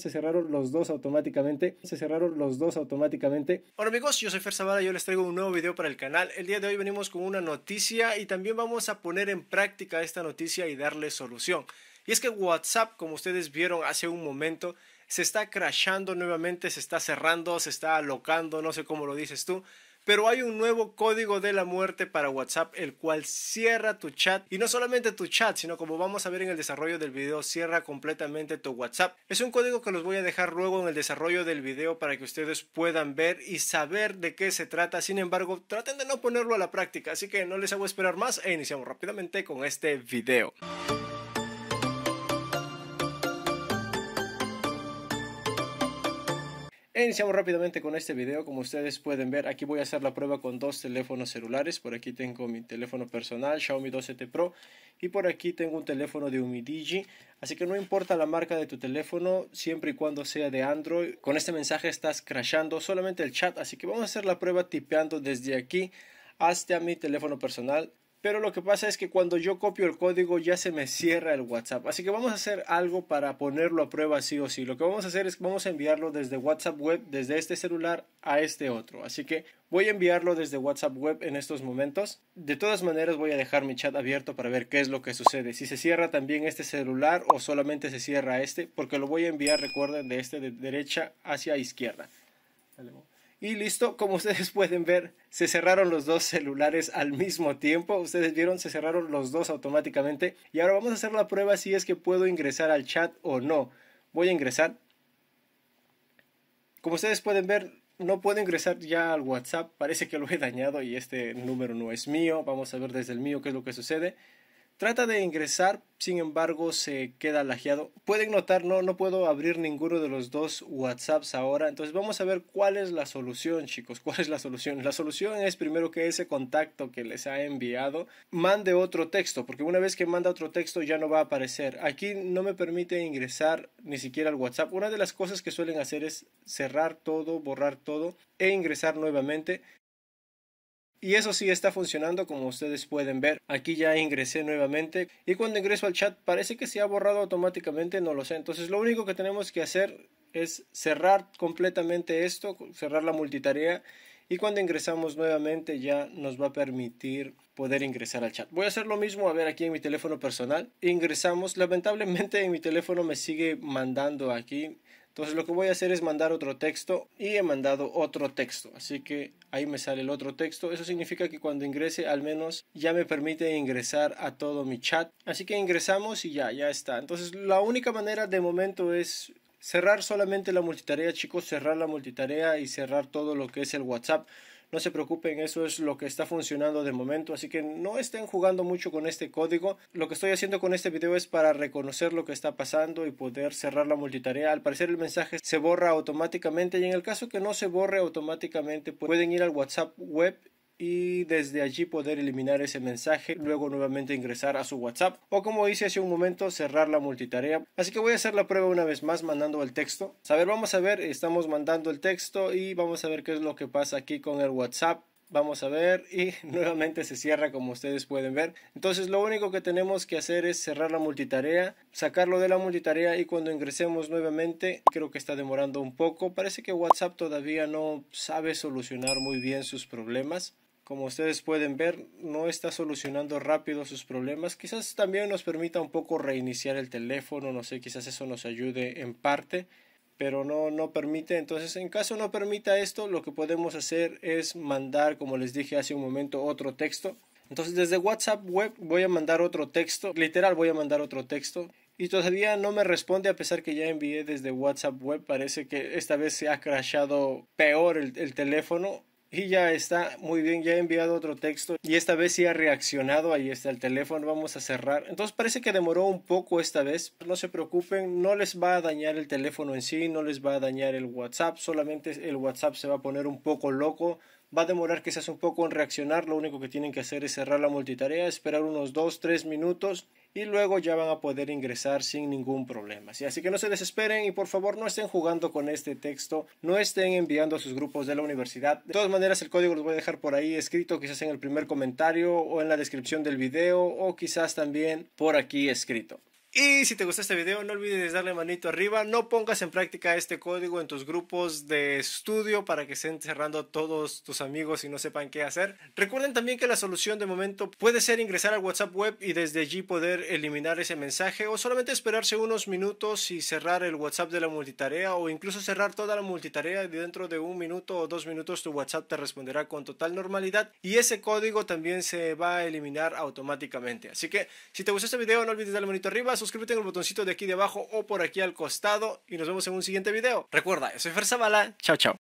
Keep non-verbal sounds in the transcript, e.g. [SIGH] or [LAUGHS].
se cerraron los dos automáticamente, se cerraron los dos automáticamente. Hola amigos, yo soy Fer Zavala, yo les traigo un nuevo video para el canal. El día de hoy venimos con una noticia y también vamos a poner en práctica esta noticia y darle solución. Y es que WhatsApp, como ustedes vieron hace un momento, se está crashando nuevamente, se está cerrando, se está alocando, no sé cómo lo dices tú. Pero hay un nuevo código de la muerte para WhatsApp, el cual cierra tu chat. Y no solamente tu chat, sino como vamos a ver en el desarrollo del video, cierra completamente tu WhatsApp. Es un código que los voy a dejar luego en el desarrollo del video para que ustedes puedan ver y saber de qué se trata. Sin embargo, traten de no ponerlo a la práctica. Así que no les hago esperar más e iniciamos rápidamente con este video. Iniciamos rápidamente con este video, como ustedes pueden ver, aquí voy a hacer la prueba con dos teléfonos celulares, por aquí tengo mi teléfono personal Xiaomi 12T Pro y por aquí tengo un teléfono de Umidigi, así que no importa la marca de tu teléfono, siempre y cuando sea de Android, con este mensaje estás crashando solamente el chat, así que vamos a hacer la prueba tipeando desde aquí hasta mi teléfono personal pero lo que pasa es que cuando yo copio el código ya se me cierra el WhatsApp. Así que vamos a hacer algo para ponerlo a prueba sí o sí. Lo que vamos a hacer es que vamos a enviarlo desde WhatsApp web, desde este celular a este otro. Así que voy a enviarlo desde WhatsApp web en estos momentos. De todas maneras voy a dejar mi chat abierto para ver qué es lo que sucede. Si se cierra también este celular o solamente se cierra este. Porque lo voy a enviar, recuerden, de este de derecha hacia izquierda. Dale. Y listo, como ustedes [LAUGHS] pueden ver, se cerraron los dos celulares al mismo tiempo. Ustedes vieron, se cerraron los dos automáticamente. Y ahora vamos a hacer la prueba si es que puedo ingresar al chat o no. Voy a ingresar. Como ustedes pueden ver, no puedo ingresar ya al WhatsApp. Parece que lo he dañado y este número no es mío. Vamos a ver desde el mío qué es lo que sucede. Trata de ingresar, sin embargo, se queda lajeado. Pueden notar, no, no puedo abrir ninguno de los dos WhatsApps ahora. Entonces vamos a ver cuál es la solución, chicos. [LAUGHS] ¿Cuál es la solución? La solución es primero que ese contacto que les ha enviado mande otro texto, porque una vez que manda otro texto ya no va a aparecer. Aquí no me permite ingresar ni siquiera al WhatsApp. Una de las cosas que suelen hacer es cerrar todo, borrar todo e ingresar nuevamente. Y eso sí está funcionando como ustedes pueden ver. Aquí ya ingresé nuevamente y cuando ingreso al chat parece que se ha borrado automáticamente, no lo sé. Entonces lo único que tenemos que hacer es cerrar completamente esto, cerrar la multitarea y cuando ingresamos nuevamente ya nos va a permitir poder ingresar al chat. Voy a hacer lo mismo, a ver aquí en mi teléfono personal. Ingresamos, lamentablemente en mi teléfono me sigue mandando aquí entonces lo que voy a hacer es mandar otro texto y he mandado otro texto. Así que ahí me sale el otro texto. Eso significa que cuando ingrese al menos ya me permite ingresar a todo mi chat. Así que ingresamos y ya, ya está. Entonces la única manera de momento es cerrar solamente la multitarea, chicos, cerrar la multitarea y cerrar todo lo que es el WhatsApp. No se preocupen, eso es lo que está funcionando de momento, así que no estén jugando mucho con este código. Lo que estoy haciendo con este video es para reconocer lo que está pasando y poder cerrar la multitarea. Al parecer el mensaje se borra automáticamente y en el caso que no se borre automáticamente pueden ir al WhatsApp web y desde allí poder eliminar ese mensaje, luego nuevamente ingresar a su WhatsApp o como hice hace un momento cerrar la multitarea. Así que voy a hacer la prueba una vez más mandando el texto. A ver, vamos a ver, estamos mandando el texto y vamos a ver qué es lo que pasa aquí con el WhatsApp. Vamos a ver y [LAUGHS] nuevamente se cierra como ustedes pueden ver. Entonces lo único que tenemos que hacer es cerrar la multitarea, sacarlo de la multitarea y cuando ingresemos nuevamente, creo que está demorando un poco, parece que WhatsApp todavía no sabe solucionar muy bien sus problemas como ustedes pueden ver, no está solucionando rápido sus problemas. Quizás también nos permita un poco reiniciar el teléfono, no sé, quizás eso nos ayude en parte, pero no, no permite. Entonces, en caso no permita esto, lo que podemos hacer es mandar, como les dije hace un momento, otro texto. Entonces, desde WhatsApp Web voy a mandar otro texto, literal voy a mandar otro texto. Y todavía no me responde a pesar que ya envié desde WhatsApp Web. Parece que esta vez se ha crashado peor el, el teléfono y ya está, muy bien, ya he enviado otro texto y esta vez sí ha reaccionado, ahí está el teléfono, vamos a cerrar. Entonces parece que demoró un poco esta vez, no se preocupen, no les va a dañar el teléfono en sí, no les va a dañar el WhatsApp, solamente el WhatsApp se va a poner un poco loco, va a demorar quizás un poco en reaccionar, lo único que tienen que hacer es cerrar la multitarea, esperar unos 2-3 minutos y luego ya van a poder ingresar sin ningún problema. Así que no se desesperen y por favor no estén jugando con este texto, no estén enviando a sus grupos de la universidad. De todas maneras el código lo voy a dejar por ahí escrito quizás en el primer comentario o en la descripción del video o quizás también por aquí escrito. Y si te gustó este video, no olvides darle manito arriba. No pongas en práctica este código en tus grupos de estudio para que estén cerrando todos tus amigos y no sepan qué hacer. Recuerden también que la solución de momento puede ser ingresar al WhatsApp web y desde allí poder eliminar ese mensaje o solamente esperarse unos minutos y cerrar el WhatsApp de la multitarea o incluso cerrar toda la multitarea y dentro de un minuto o dos minutos tu WhatsApp te responderá con total normalidad y ese código también se va a eliminar automáticamente. Así que si te gustó este video, no olvides darle manito arriba suscríbete en el botoncito de aquí de abajo o por aquí al costado y nos vemos en un siguiente video. Recuerda, soy Fer Zavala, chao chao.